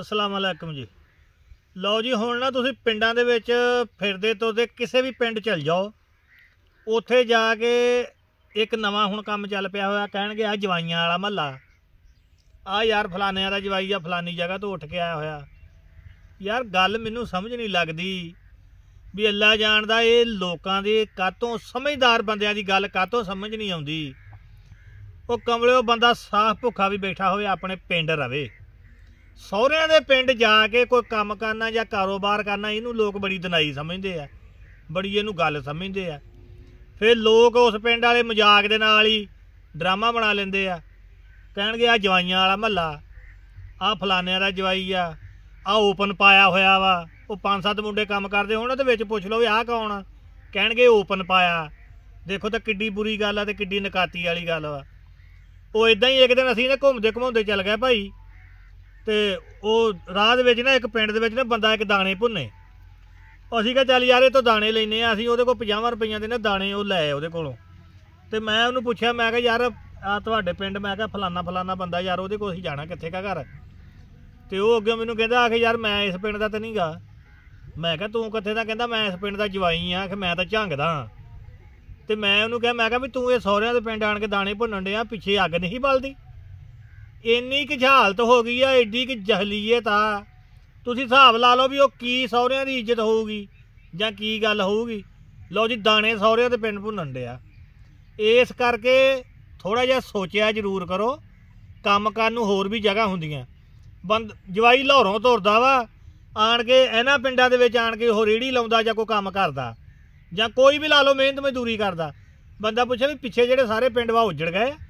ਅਸਲਾਮ ਅਲੈਕਮ ਜੀ ਲਓ ਜੀ ਹੁਣ ਨਾ ਤੁਸੀਂ ਪਿੰਡਾਂ ਦੇ ਵਿੱਚ ਫਿਰਦੇ ਤੋਦੇ ਕਿਸੇ ਵੀ ਪਿੰਡ ਚਲ ਜਾਓ ਉੱਥੇ ਜਾ ਕੇ ਇੱਕ ਨਵਾਂ ਹੁਣ ਕੰਮ ਚੱਲ ਪਿਆ ਹੋਇਆ ਕਹਿਣਗੇ ਆ ਜਵਾਈਆਂ ਵਾਲਾ ਮਹੱਲਾ ਆ ਯਾਰ ਫਲਾਨਿਆਂ ਦਾ ਜਵਾਈ ਆ ਫਲਾਨੀ ਜਗ੍ਹਾ ਤੋਂ ਉੱਠ ਕੇ ਆਇਆ ਹੋਇਆ ਯਾਰ ਗੱਲ ਮੈਨੂੰ ਸਮਝ ਨਹੀਂ ਲੱਗਦੀ ਵੀ ਅੱਲਾ ਜਾਣਦਾ ਇਹ ਲੋਕਾਂ ਦੇ ਕਾਤੋਂ ਸਮਝਦਾਰ ਬੰਦਿਆਂ ਦੀ ਗੱਲ ਕਾਤੋਂ ਸਮਝ ਨਹੀਂ ਆਉਂਦੀ ਉਹ ਕਮਲਿਓ ਬੰਦਾ ਸਾਫ਼ ਭੁੱਖਾ ਵੀ ਬੈਠਾ ਹੋਵੇ ਆਪਣੇ ਪਿੰਡ ਰਵੇ ਸਹੁਰਿਆਂ ਦੇ ਪਿੰਡ ਜਾ ਕੇ ਕੋਈ ਕੰਮ ਕਰਨਾ ਜਾਂ ਕਾਰੋਬਾਰ ਕਰਨਾ ਇਹਨੂੰ ਲੋਕ ਬੜੀ ਦਿਨਾਈ ਸਮਝਦੇ ਆ ਬੜੀ ਇਹਨੂੰ ਗੱਲ ਸਮਝਦੇ ਆ ਫਿਰ ਲੋਕ ਉਸ ਪਿੰਡ ਵਾਲੇ ਮਜ਼ਾਕ ਦੇ ਨਾਲ ਹੀ ਡਰਾਮਾ ਬਣਾ ਲੈਂਦੇ ਆ ਕਹਿਣਗੇ ਆ ਜਵਾਈਆਂ ਵਾਲਾ ਮਹੱਲਾ ਆ ਫਲਾਨਿਆਂ ਦਾ ਜਵਾਈ ਆ ਆ ਓਪਨ ਪਾਇਆ ਹੋਇਆ ਵਾ ਉਹ ਪੰਜ ਸੱਤ ਮੁੰਡੇ ਕੰਮ ਕਰਦੇ ਹੋਣ ਤੇ ਵਿੱਚ ਪੁੱਛ ਲਓ ਵੀ ਆਹ ਕੌਣ ਆ ਕਹਿਣਗੇ ਓਪਨ ਪਾਇਆ ਦੇਖੋ ਤਾਂ ਕਿੱਡੀ ਬੁਰੀ ਗੱਲ ਆ ਤੇ ਕਿੱਡੀ ਨਕਾਤੀ ਵਾਲੀ ਗੱਲ ਵਾ ਉਹ ਇਦਾਂ ਹੀ ਇੱਕ ਦਿਨ ਅਸੀਂ ਨਾ ਘੁੰਮਦੇ ਘੁਮਾਉਂਦੇ ਚੱਲ ਗਏ ਭਾਈ ਤੇ ਉਹ ਰਾਹ ਦੇ ਵਿੱਚ ਨਾ ਇੱਕ ਪਿੰਡ ਦੇ ਵਿੱਚ ਨਾ ਬੰਦਾ ਇੱਕ ਦਾਣੇ ਭੁੰਨੇ ਅਸੀਂ ਕਿਹਾ ਚੱਲ ਯਾਰ ਇਹ ਤੋਂ ਦਾਣੇ ਲੈਨੇ ਆ ਅਸੀਂ ਉਹਦੇ ਕੋਲ 50 ਰੁਪਈਆ ਦੇ ਨਾ ਦਾਣੇ ਉਹ ਲੈ ਉਹਦੇ ਕੋਲੋਂ ਤੇ ਮੈਂ ਉਹਨੂੰ ਪੁੱਛਿਆ ਮੈਂ ਕਿਹਾ ਯਾਰ ਆ ਤੁਹਾਡੇ ਪਿੰਡ ਮੈਂ ਕਿਹਾ ਫਲਾਨਾ ਫਲਾਨਾ ਬੰਦਾ ਯਾਰ ਉਹਦੇ ਕੋਲ ਅਸੀਂ ਜਾਣਾ ਕਿੱਥੇ ਕਾ ਘਰ ਤੇ ਉਹ ਅੱਗੇ ਮੈਨੂੰ ਕਹਿੰਦਾ ਆਖੇ ਯਾਰ ਮੈਂ ਇਸ ਪਿੰਡ ਦਾ ਤਾਂ ਨਹੀਂਗਾ ਮੈਂ ਕਿਹਾ ਤੂੰ ਕਿੱਥੇ ਦਾ ਕਹਿੰਦਾ ਮੈਂ ਇਸ ਪਿੰਡ ਦਾ ਜਵਾਈ ਆ ਕਿ ਮੈਂ ਤਾਂ ਝੰਗਦਾ ਤੇ ਮੈਂ ਉਹਨੂੰ ਕਿਹਾ ਮੈਂ ਕਿਹਾ ਵੀ ਤੂੰ ਇਹ ਸੌਰਿਆਂ ਦੇ ਪਿੰਡ ਆਣ ਕੇ ਦਾਣੇ ਭੁੰਨਣ ਡਿਆ ਪਿੱਛੇ ਅੱਗ ਨਹੀਂ ਬਲਦੀ ਇੰਨੀ ਕਿ ਜਹਾਲਤ ਹੋ ਗਈ ਆ ਐਡੀ ਕਿ ਜਹਲੀਅਤ ਆ ਤੁਸੀਂ ਹਿਸਾਬ ਲਾ ਲਓ ਵੀ ਉਹ ਕੀ ਸਹੁਰਿਆਂ ਦੀ ਇੱਜ਼ਤ ਹੋਊਗੀ ਜਾਂ ਕੀ ਗੱਲ ਹੋਊਗੀ ਲਓ ਜੀ ਦਾਣੇ ਸਹੁਰਿਆਂ ਤੇ ਪਿੰਡ ਭੁੰਨਣ ਡਿਆ ਇਸ ਕਰਕੇ ਥੋੜਾ ਜਿਹਾ ਸੋਚਿਆ ਜ਼ਰੂਰ ਕਰੋ ਕੰਮ ਕਰਨ ਨੂੰ ਹੋਰ ਵੀ ਜਗ੍ਹਾ ਹੁੰਦੀਆਂ ਬੰਦ ਜਵਾਈ ਲਾਹੌਰੋਂ ਤੁਰਦਾ ਵਾ ਆਣ ਕੇ ਇਹਨਾਂ ਪਿੰਡਾਂ ਦੇ ਵਿੱਚ ਆਣ ਕੇ ਉਹ ਰੇੜੀ ਲਾਉਂਦਾ ਜਾਂ ਕੋਈ ਕੰਮ ਕਰਦਾ ਜਾਂ ਕੋਈ ਵੀ ਲਾ ਲਓ ਮਿਹਨਤ ਮਜ਼ਦੂਰੀ ਕਰਦਾ ਬੰਦਾ ਪੁੱਛੇ ਵੀ ਪਿੱਛੇ ਜਿਹੜੇ ਸਾਰੇ ਪਿੰਡ ਵਾ ਉਜੜ ਗਏ